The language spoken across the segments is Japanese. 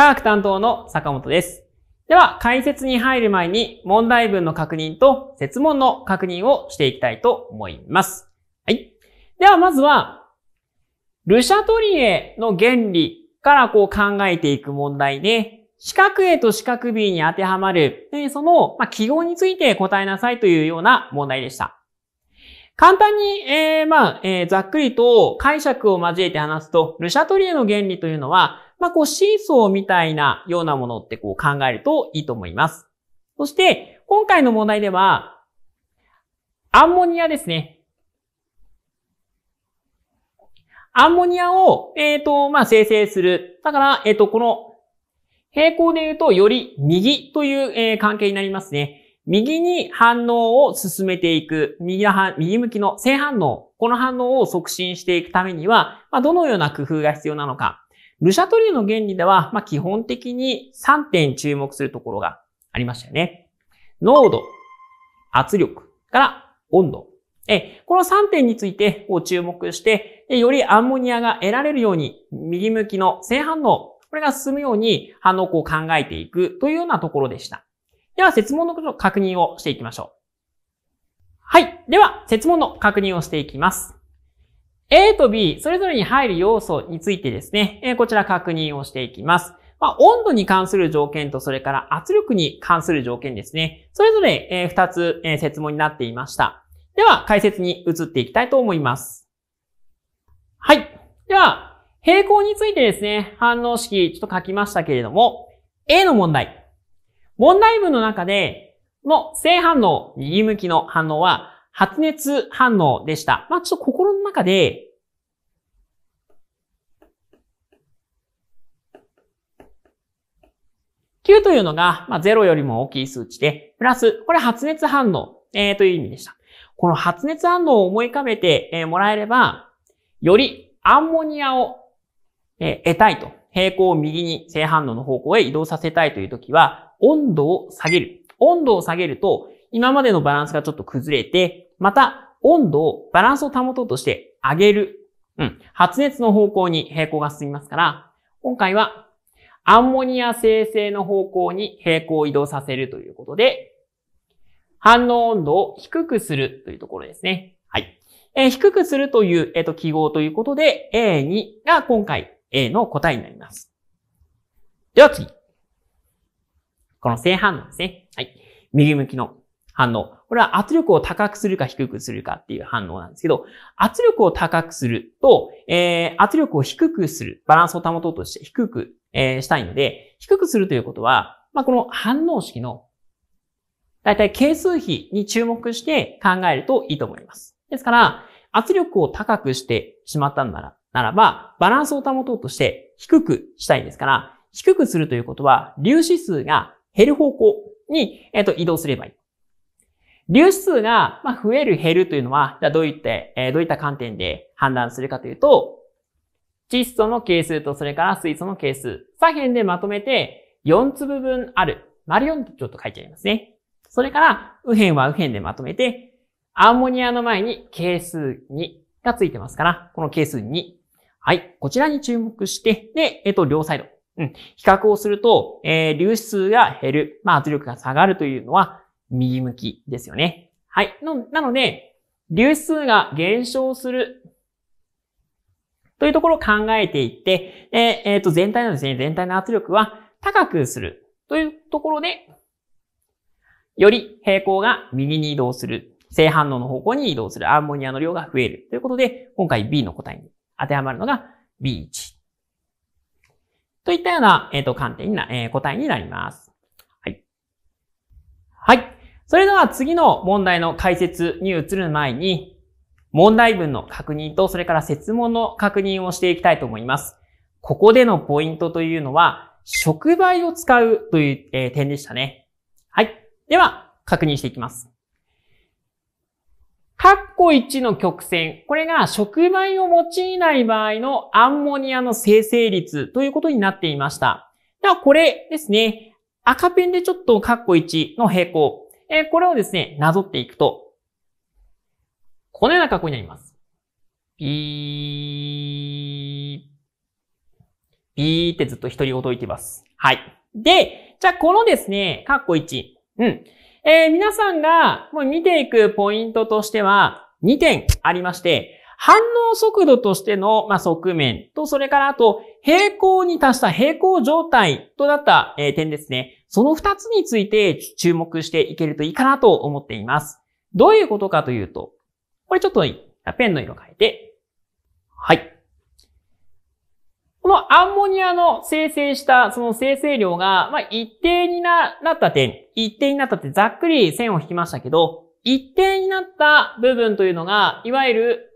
科学担当の坂本です。では、解説に入る前に問題文の確認と説問の確認をしていきたいと思います。はい。では、まずは、ルシャトリエの原理からこう考えていく問題で、四角 A と四角 B に当てはまる、その記号について答えなさいというような問題でした。簡単に、えー、まあ、えー、ざっくりと解釈を交えて話すと、ルシャトリエの原理というのは、まあ、こう、シーソーみたいなようなものってこう考えるといいと思います。そして、今回の問題では、アンモニアですね。アンモニアを、えっ、ー、と、まあ、生成する。だから、えっ、ー、と、この、平行で言うと、より右という、えー、関係になりますね。右に反応を進めていく。右の右向きの正反応。この反応を促進していくためには、まあ、どのような工夫が必要なのか。ルシャトリューの原理では、まあ、基本的に3点注目するところがありましたよね。濃度、圧力から温度。え、この3点についてを注目して、よりアンモニアが得られるように、右向きの正反応、これが進むように反応を考えていくというようなところでした。では、説問の確認をしていきましょう。はい。では、説問の確認をしていきます。A と B、それぞれに入る要素についてですね、えこちら確認をしていきます。まあ、温度に関する条件と、それから圧力に関する条件ですね。それぞれ、え2つ、え説問になっていました。では、解説に移っていきたいと思います。はい。では、平行についてですね、反応式、ちょっと書きましたけれども、A の問題。問題文の中で、の正反応、右向きの反応は、発熱反応でした。まあ、ちょっと心の中で、9というのが、まあ、0よりも大きい数値で、プラス、これ発熱反応、えー、という意味でした。この発熱反応を思い浮かべて、えー、もらえれば、よりアンモニアを、えー、得たいと。平行を右に正反応の方向へ移動させたいという時は、温度を下げる。温度を下げると、今までのバランスがちょっと崩れて、また温度をバランスを保とうとして上げる。うん。発熱の方向に平行が進みますから、今回はアンモニア生成の方向に平行移動させるということで、反応温度を低くするというところですね。はい。えー、低くするという、えっ、ー、と、記号ということで、A2 が今回 A の答えになります。では次。この正反応ですね。はい。右向きの反応。これは圧力を高くするか低くするかっていう反応なんですけど、圧力を高くすると、えー、圧力を低くする、バランスを保とうとして低く、えー、したいので、低くするということは、まあ、この反応式の、だいたい係数比に注目して考えるといいと思います。ですから、圧力を高くしてしまったんなら、ならば、バランスを保とうとして低くしたいんですから、低くするということは、粒子数が減る方向に、えっ、ー、と、移動すればいい。流数が増える減るというのは、じゃあどういった、どういった観点で判断するかというと、窒素の係数とそれから水素の係数、左辺でまとめて4粒分ある。丸4とちょっと書いちゃいますね。それから、右辺は右辺でまとめて、アンモニアの前に係数2がついてますから、この係数2。はい。こちらに注目して、で、えっと、両サイド。うん。比較をすると、えー、流出が減る。まあ、圧力が下がるというのは、右向きですよね。はい。のなので、流数が減少するというところを考えていって、えー、えー、と、全体のですね、全体の圧力は高くするというところで、より平行が右に移動する、正反応の方向に移動する、アンモニアの量が増えるということで、今回 B の答えに当てはまるのが B1。といったような、えっ、ー、と、観点にな、えー、答えになります。はい。はい。それでは次の問題の解説に移る前に、問題文の確認と、それから説問の確認をしていきたいと思います。ここでのポイントというのは、触媒を使うという、え点でしたね。はい。では、確認していきます。ッコ1の曲線。これが触媒を用いない場合のアンモニアの生成率ということになっていました。では、これですね。赤ペンでちょっとカッコ1の平行。えこれをですね、なぞっていくと、このような格好になります。ピー、ピーってずっと一人ほどいてます。はい。で、じゃあこのですね、カッコ1。うん。えー、皆さんが見ていくポイントとしては2点ありまして、反応速度としての、ま側面と、それからあと、平行に達した平行状態となった、え点ですね。その2つについて注目していけるといいかなと思っています。どういうことかというと、これちょっとペンの色変えて、はい。このアンモニアの生成したその生成量が、ま一定になった点、一定になったってざっくり線を引きましたけど、一定になった部分というのが、いわゆる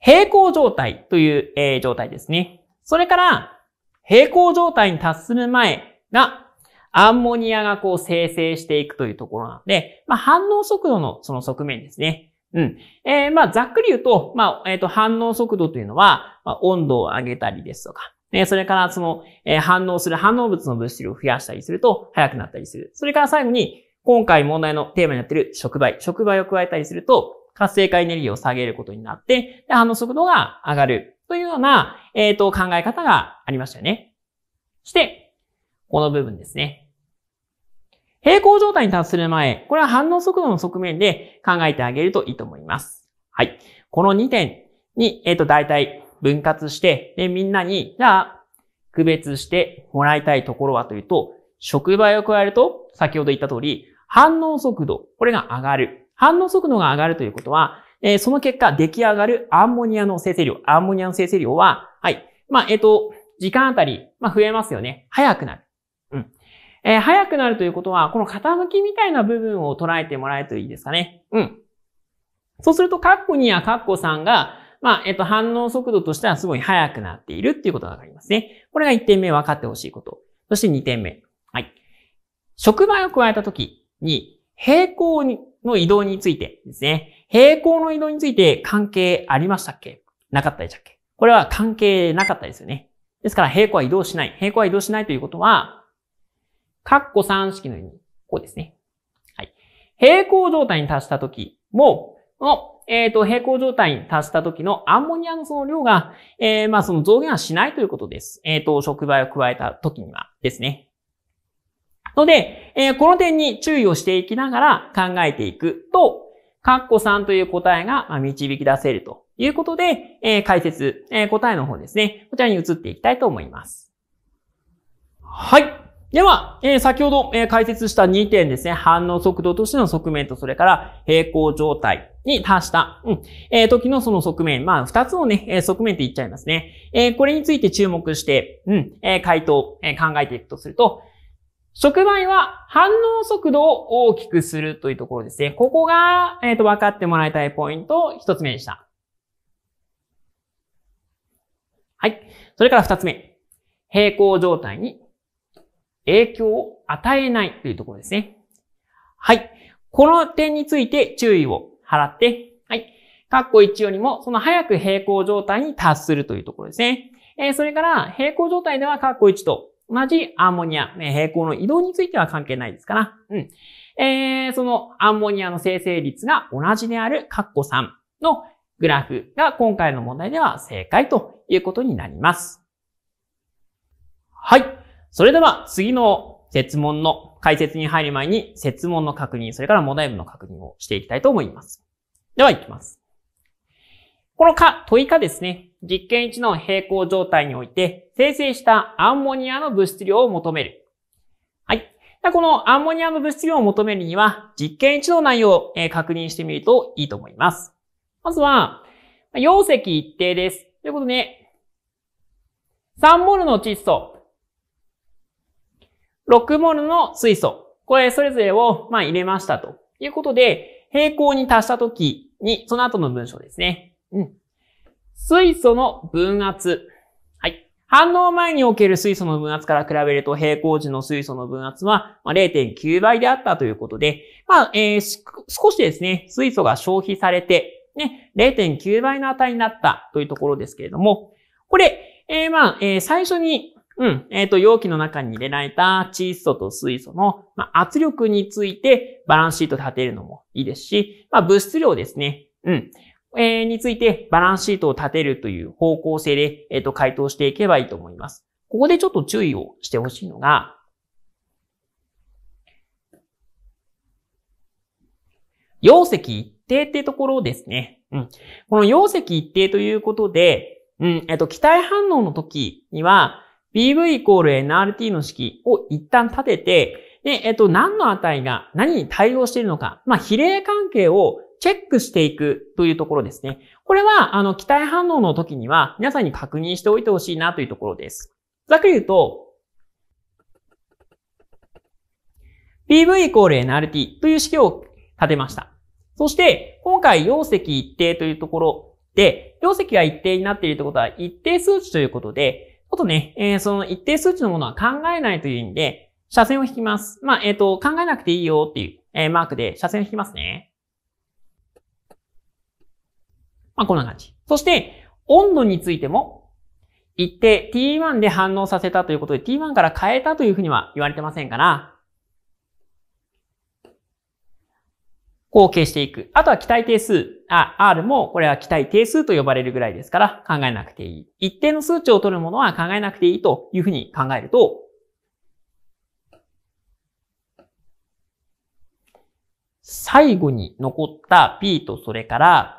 平行状態という、えー、状態ですね。それから、平行状態に達する前が、アンモニアがこう生成していくというところなので、まあ、反応速度のその側面ですね。うん。えー、まあ、ざっくり言うと、まあ、えっ、ー、と、反応速度というのは、まあ、温度を上げたりですとか、えそれからその、えー、反応する反応物の物質量を増やしたりすると、速くなったりする。それから最後に、今回問題のテーマになっている触媒、触媒を加えたりすると、活性化エネルギーを下げることになって、で反応速度が上がるというような、えっ、ー、と、考え方がありましたよね。そして、この部分ですね。平行状態に達する前、これは反応速度の側面で考えてあげるといいと思います。はい。この2点に、えっ、ー、と、大体分割して、で、みんなに、じゃあ、区別してもらいたいところはというと、触媒を加えると、先ほど言った通り、反応速度、これが上がる。反応速度が上がるということは、えー、その結果出来上がるアンモニアの生成量、アンモニアの生成量は、はい。まあ、えっ、ー、と、時間あたり、まあ、増えますよね。早くなる。うん。えー、早くなるということは、この傾きみたいな部分を捉えてもらえるといいですかね。うん。そうすると、カッコ2やカッコ3が、まあ、えっと、反応速度としてはすごい速くなっているっていうことがわかりますね。これが1点目分かってほしいこと。そして2点目。はい。触媒を加えたときに、平行にの移動についてですね。平行の移動について関係ありましたっけなかったでしたっけこれは関係なかったですよね。ですから平行は移動しない。平行は移動しないということは、カッコ3式のように、こうですね。はい。平行状態に達したときも、この、えっ、ー、と、平行状態に達したときのアンモニアのその量が、えー、まあその増減はしないということです。えっ、ー、と、触媒を加えたときにはですね。ので、えー、この点に注意をしていきながら考えていくと、カッコ3という答えが導き出せるということで、えー、解説、えー、答えの方ですね。こちらに移っていきたいと思います。はい。では、えー、先ほど、えー、解説した2点ですね。反応速度としての側面と、それから平行状態に達した、うん、えー、時のその側面。まあ、2つのね、え側面って言っちゃいますね。えこれについて注目して、うん、え回答、え考えていくとすると、触媒は反応速度を大きくするというところですね。ここが、えっ、ー、と、分かってもらいたいポイント、一つ目でした。はい。それから二つ目。平行状態に影響を与えないというところですね。はい。この点について注意を払って、はい。括弧1よりも、その早く平行状態に達するというところですね。えー、それから、平行状態では括弧1と同じアンモニア、平行の移動については関係ないですから、うん。えー、そのアンモニアの生成率が同じであるカッコ3のグラフが今回の問題では正解ということになります。はい。それでは次の説問の解説に入る前に説問の確認、それから問題文の確認をしていきたいと思います。では行きます。このか、問いかですね。実験1の平行状態において、生成したアンモニアの物質量を求める。はい。このアンモニアの物質量を求めるには、実験1の内容を確認してみるといいと思います。まずは、容積一定です。ということで、3モルの窒素、6モルの水素、これそれぞれをま入れましたということで、平行に足したときに、その後の文章ですね。うん。水素の分圧。はい。反応前における水素の分圧から比べると平行時の水素の分圧は0.9倍であったということで、まあ、えー、少しですね、水素が消費されて、ね、0.9倍の値になったというところですけれども、これ、えー、まあ、えー、最初にうん。えっ、ー、と、容器の中に入れられた窒素と水素の、まあ、圧力についてバランスシート立てるのもいいですし、まあ、物質量ですね。うん。えについてバランスシートを立てるという方向性で、えっ、と、回答していけばいいと思います。ここでちょっと注意をしてほしいのが、容積一定ってところですね。うん。この容積一定ということで、うん、えっと、期待反応の時には、PV イコール NRT の式を一旦立てて、で、えっと、何の値が何に対応しているのか、まあ、比例関係をチェックしていくというところですね。これは、あの、期待反応の時には、皆さんに確認しておいてほしいなというところです。ざっくり言うと、PV イコール NRT という式を立てました。そして、今回、容積一定というところで、容積が一定になっているということは、一定数値ということで、ちょっとね、えー、その一定数値のものは考えないという意味で、斜線を引きます。まあ、えっ、ー、と、考えなくていいよっていう、えー、マークで斜線を引きますね。まあ、こんな感じ。そして、温度についても、一定 T1 で反応させたということで T1 から変えたというふうには言われてませんから、後継していく。あとは期待定数。あ、R もこれは期待定数と呼ばれるぐらいですから考えなくていい。一定の数値を取るものは考えなくていいというふうに考えると、最後に残った P とそれから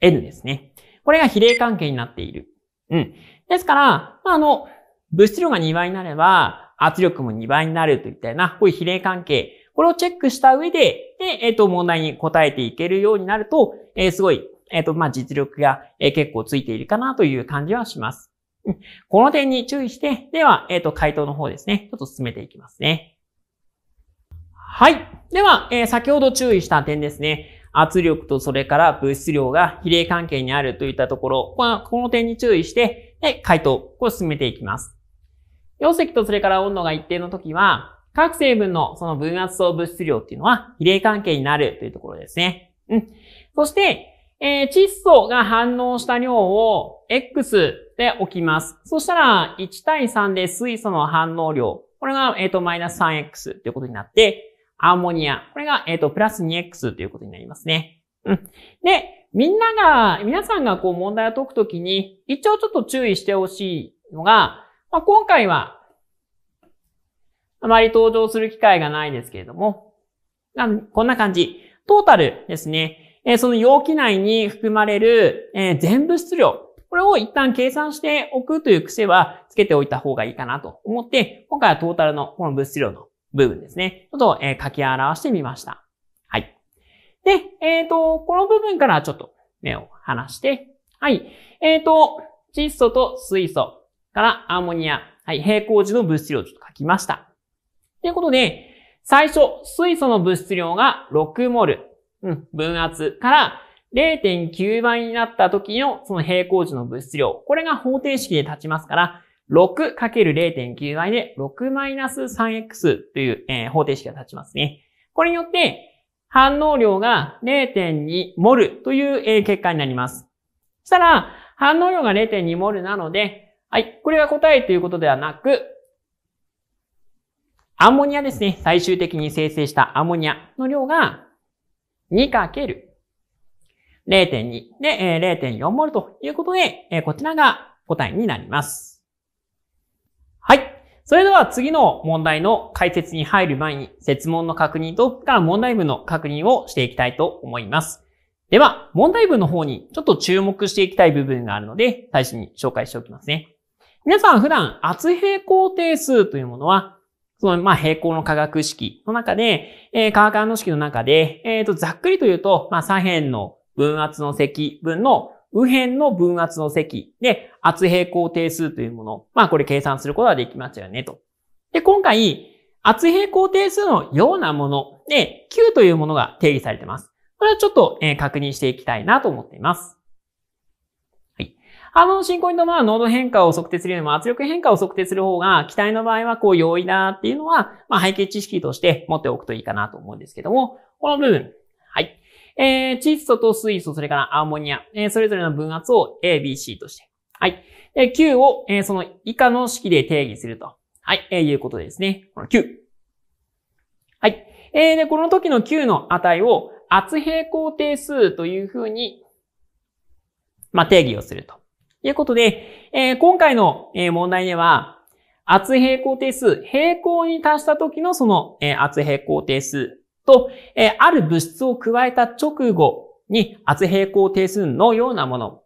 N ですね。これが比例関係になっている。うん。ですから、まあ、あの、物質量が2倍になれば、圧力も2倍になるといったような、こういう比例関係。これをチェックした上で、で、えっ、ー、と、問題に答えていけるようになると、えー、すごい、えっ、ー、と、まあ、実力が、え結構ついているかなという感じはします。うん、この点に注意して、では、えっ、と、回答の方ですね、ちょっと進めていきますね。はい。では、えー、先ほど注意した点ですね。圧力とそれから物質量が比例関係にあるといったところ、この点に注意して、回答を進めていきます。容積とそれから温度が一定の時は、各成分のその分圧と物質量っていうのは比例関係になるというところですね。うん。そして、えー、窒素が反応した量を X で置きます。そしたら、1対3で水素の反応量。これが、えっ、ー、と、マイナス 3X ということになって、アンモニア。これが、えっ、ー、と、プラス 2x ということになりますね。うん。で、みんなが、皆さんがこう問題を解くときに、一応ちょっと注意してほしいのが、まあ、今回は、あまり登場する機会がないですけれども、こんな感じ。トータルですね。えー、その容器内に含まれる、えー、全物質量。これを一旦計算しておくという癖はつけておいた方がいいかなと思って、今回はトータルのこの物質量の部分ですね。ちょっと、えー、書き表してみました。はい。で、えっ、ー、と、この部分からちょっと目を離して、はい。えっ、ー、と、窒素と水素からアンモニア、はい、平行時の物質量をちょっと書きました。ということで、最初、水素の物質量が6モル、うん、分圧から0.9倍になった時のその平行時の物質量。これが方程式で立ちますから、6×0.9 倍で 6-3x という、えー、方程式が立ちますね。これによって、反応量が0.2モルという、えー、結果になります。そしたら、反応量が0.2モルなので、はい、これが答えということではなく、アンモニアですね。最終的に生成したアンモニアの量が 2×0.2 で、0.4モルということで、こちらが答えになります。はい。それでは次の問題の解説に入る前に、設問の確認と、から問題文の確認をしていきたいと思います。では、問題文の方にちょっと注目していきたい部分があるので、最初に紹介しておきますね。皆さん普段、圧平行定数というものは、その、まあ、平行の化学式の中で、えー、化学反応式の中で、えっ、ー、と、ざっくりと言うと、まあ、左辺の分圧の積分の右辺の分圧の積で、圧平行定数というもの。まあこれ計算することができますよね、と。で、今回、圧平行定数のようなもので、Q というものが定義されています。これはちょっと、え確認していきたいなと思っています。はい。あの進行に伴う濃度変化を測定するよりも圧力変化を測定する方が、機体の場合はこう容易だっていうのは、まあ背景知識として持っておくといいかなと思うんですけども、この部分、えー、窒素と水素、それからアンモニア、えー、それぞれの分圧を A、B、C として。はい。えー、Q を、えー、その以下の式で定義すると。はい、えー、いうことですね。この Q。はい。えー、で、この時の Q の値を圧平行定数というふうに、まあ、定義をすると。いうことで、えー、今回の、え問題では、圧平行定数、平行に達した時のその、え圧平行定数と、えー、ある物質を加えた直後に圧平行定数のようなもの、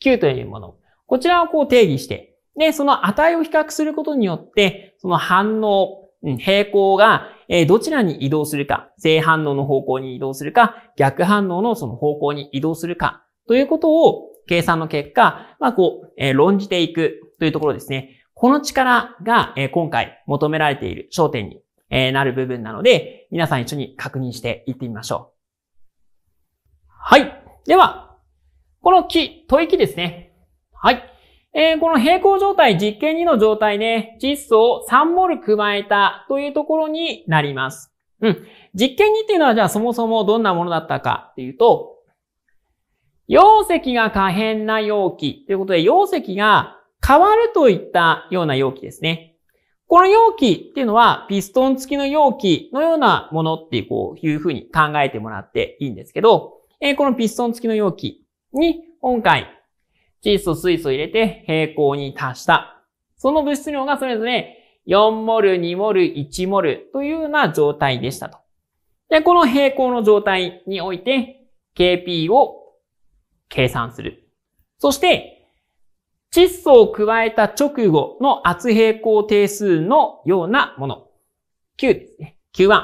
Q というもの、こちらをこう定義して、で、その値を比較することによって、その反応、平行が、えどちらに移動するか、正反応の方向に移動するか、逆反応のその方向に移動するか、ということを計算の結果、まあ、こう、え論じていくというところですね。この力が、え今回求められている焦点にえなる部分なので、皆さん一緒に確認していってみましょう。はい。では、この木、吐息ですね。はい。えー、この平行状態、実験2の状態ね、窒素を3モル加えたというところになります。うん。実験2っていうのはじゃあそもそもどんなものだったかっていうと、溶石が可変な容器ということで、溶石が変わるといったような容器ですね。この容器っていうのは、ピストン付きの容器のようなものってこういうふうに考えてもらっていいんですけど、えこのピストン付きの容器に、今回、窒素、水素を入れて平行に足した。その物質量がそれぞれ4モル、2モル、1モルというような状態でしたと。で、この平行の状態において、KP を計算する。そして、窒素を加えた直後の圧平衡定数のようなもの。Q ですね。Q1。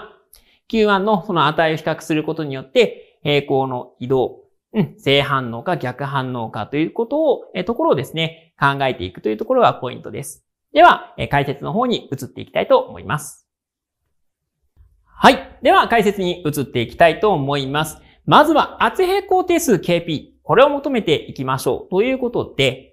Q1 のその値を比較することによって、平行の移動、うん、正反応か逆反応かということを、えところをですね、考えていくというところがポイントです。では、え解説の方に移っていきたいと思います。はい。では、解説に移っていきたいと思います。まずは、圧平衡定数 KP。これを求めていきましょう。ということで、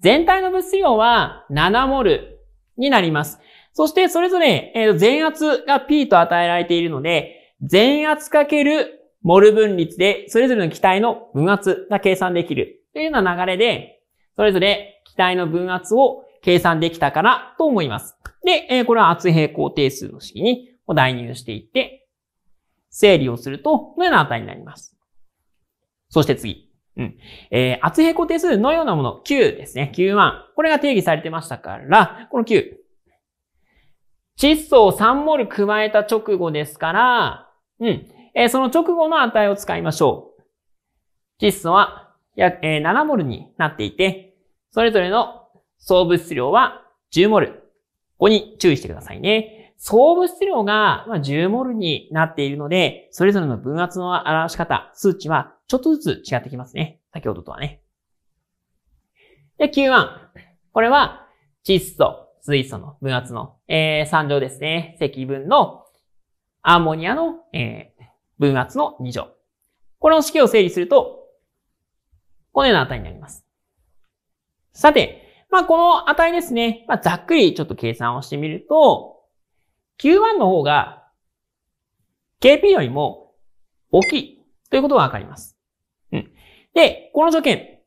全体の物質量は7モルになります。そして、それぞれ、えー、全圧が P と与えられているので、全圧かけるモル分率で、それぞれの気体の分圧が計算できるというような流れで、それぞれ気体の分圧を計算できたかなと思います。で、えー、これは圧平行定数の式に代入していって、整理をすると、このような値になります。そして次。うん。えー、圧平行定数のようなもの、Q ですね。Q1。これが定義されてましたから、この Q。窒素を3モル加えた直後ですから、うん。えー、その直後の値を使いましょう。窒素は約、えー、7モルになっていて、それぞれの総物質量は10モル。ここに注意してくださいね。総物質量が10モルになっているので、それぞれの分圧の表し方、数値はちょっとずつ違ってきますね。先ほどとはね。で、Q1。これは窒素、水素の分圧の、えー、3乗ですね。積分のアンモニアの、えー、分圧の2乗。これの式を整理すると、このような値になります。さて、まあ、この値ですね。まあ、ざっくりちょっと計算をしてみると、Q1 の方が KP よりも大きいということがわかります。うん。で、この条件、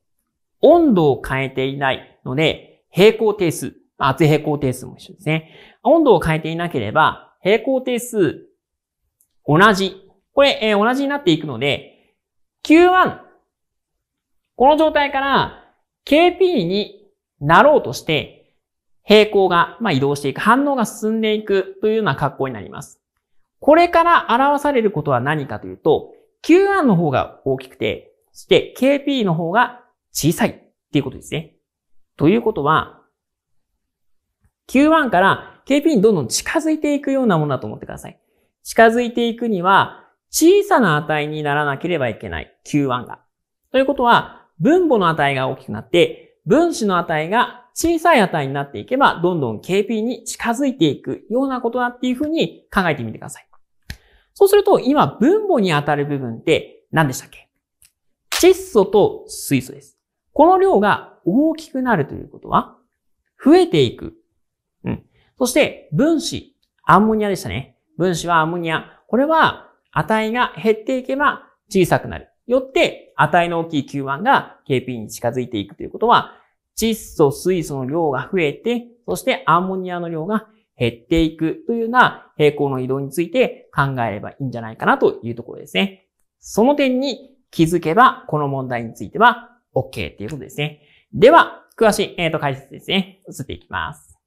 温度を変えていないので、平行定数、熱い平行定数も一緒ですね。温度を変えていなければ、平行定数、同じ。これ、えー、同じになっていくので、Q1、この状態から KP になろうとして、平行が、まあ、移動していく、反応が進んでいくというような格好になります。これから表されることは何かというと、Q1 の方が大きくて、そして KP の方が小さいっていうことですね。ということは、Q1 から KP にどんどん近づいていくようなものだと思ってください。近づいていくには、小さな値にならなければいけない。Q1 が。ということは、分母の値が大きくなって、分子の値が小さい値になっていけば、どんどん KP に近づいていくようなことだっていうふうに考えてみてください。そうすると、今、分母に当たる部分って何でしたっけ窒素と水素です。この量が大きくなるということは、増えていく。うん。そして、分子、アンモニアでしたね。分子はアンモニア。これは、値が減っていけば小さくなる。よって、値の大きい Q1 が KP に近づいていくということは、窒素、水素の量が増えて、そしてアンモニアの量が減っていくというような平行の移動について考えればいいんじゃないかなというところですね。その点に気づけば、この問題については OK ということですね。では、詳しい、えっ、ー、と、解説ですね。移っていきます。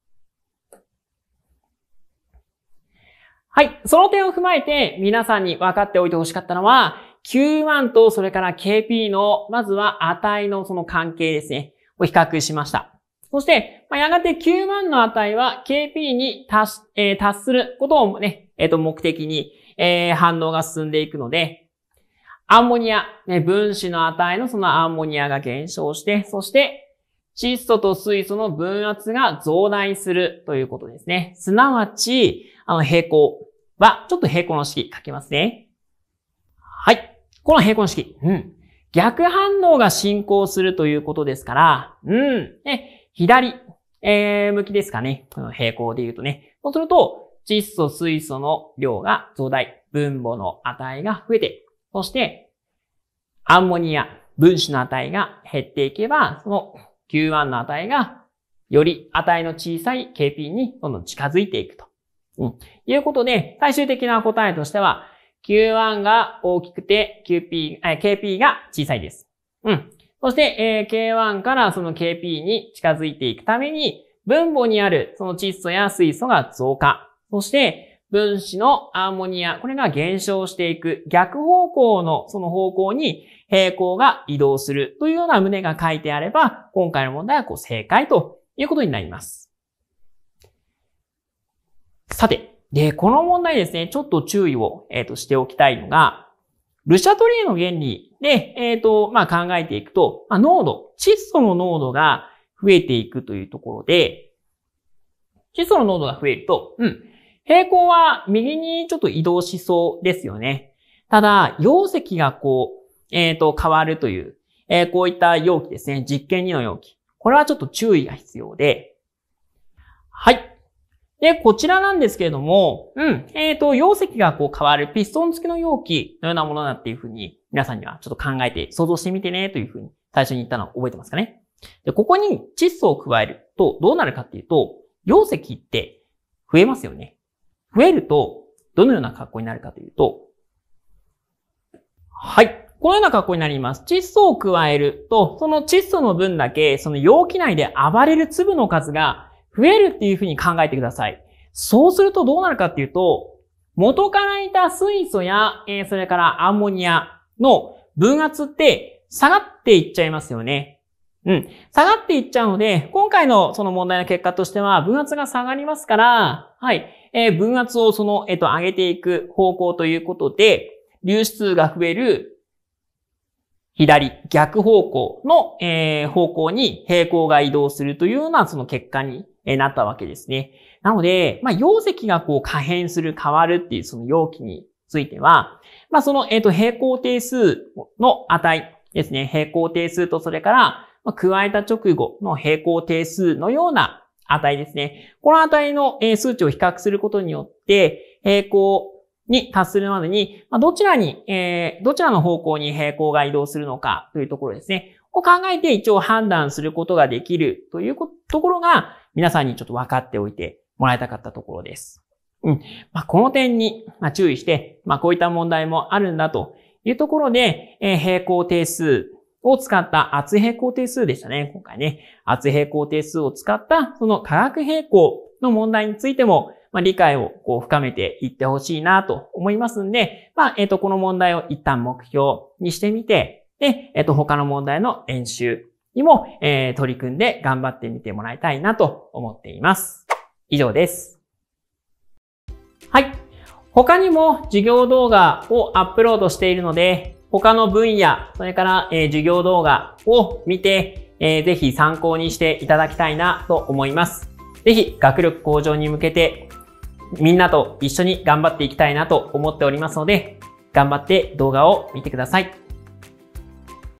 はい。その点を踏まえて、皆さんに分かっておいてほしかったのは、Q1 とそれから KP の、まずは値のその関係ですね、を比較しました。そして、まあ、やがて Q1 の値は KP に達えー、達することをね、えっ、ー、と、目的に、えー、反応が進んでいくので、アンモニア、ね、分子の値のそのアンモニアが減少して、そして、窒素と水素の分圧が増大するということですね。すなわち、あの、平行は、ちょっと平行の式書きますね。はい。この平行式。うん。逆反応が進行するということですから、うん。ね、左、えー、向きですかね。この平行で言うとね。そうすると、窒素、水素の量が増大、分母の値が増えて、そして、アンモニア、分子の値が減っていけば、その Q1 の値が、より値の小さい KP にどんどん近づいていくと。うん。いうことで、最終的な答えとしては、Q1 が大きくて QP、KP が小さいです。うん。そして、えー、K1 からその KP に近づいていくために、分母にあるその窒素や水素が増加。そして、分子のアンモニア、これが減少していく逆方向のその方向に平行が移動するというような旨が書いてあれば、今回の問題はこう正解ということになります。さて、で、この問題ですね、ちょっと注意を、えー、と、しておきたいのが、ルシャトリーの原理で、えっ、ー、と、まあ、考えていくと、まあ、濃度、窒素の濃度が増えていくというところで、窒素の濃度が増えると、うん、平行は右にちょっと移動しそうですよね。ただ、容積がこう、えっ、ー、と、変わるという、えー、こういった容器ですね。実験2の容器。これはちょっと注意が必要で。はい。で、こちらなんですけれども、うん、えっ、ー、と、容積がこう変わるピストン付きの容器のようなものだっていうふうに、皆さんにはちょっと考えて、想像してみてね、というふうに最初に言ったのを覚えてますかね。で、ここに窒素を加えるとどうなるかっていうと、容積って増えますよね。増えると、どのような格好になるかというと、はい。このような格好になります。窒素を加えると、その窒素の分だけ、その容器内で暴れる粒の数が増えるっていうふうに考えてください。そうするとどうなるかっていうと、元からいた水素や、えー、それからアンモニアの分圧って下がっていっちゃいますよね。うん。下がっていっちゃうので、今回のその問題の結果としては、分圧が下がりますから、はい。えー、分圧をその、えっ、ー、と、上げていく方向ということで、流出が増える左、逆方向の、えー、方向に平行が移動するというようなその結果にえなったわけですね。なので、まあ、容積がこう可変する、変わるっていうその容器については、まあ、その、えっ、と、平行定数の値ですね。平行定数と、それから、ま加えた直後の平行定数のような値ですね。この値の数値を比較することによって、平行に達するまでに、まどちらに、えどちらの方向に平行が移動するのかというところですね。を考えて一応判断することができるというところが、皆さんにちょっと分かっておいてもらいたかったところです。うん。まあ、この点に、ま注意して、まあ、こういった問題もあるんだというところで、えー、平行定数を使った圧平行定数でしたね。今回ね、圧平行定数を使ったその化学平行の問題についても、まあ、理解をこう深めていってほしいなと思いますんで、まあ、えっ、ー、と、この問題を一旦目標にしてみて、で、えっ、ー、と、他の問題の演習にも、えー、取り組んで頑張ってみてもらいたいなと思っています。以上です。はい。他にも授業動画をアップロードしているので、他の分野、それから、えー、授業動画を見て、えー、ぜひ参考にしていただきたいなと思います。ぜひ学力向上に向けてみんなと一緒に頑張っていきたいなと思っておりますので、頑張って動画を見てください。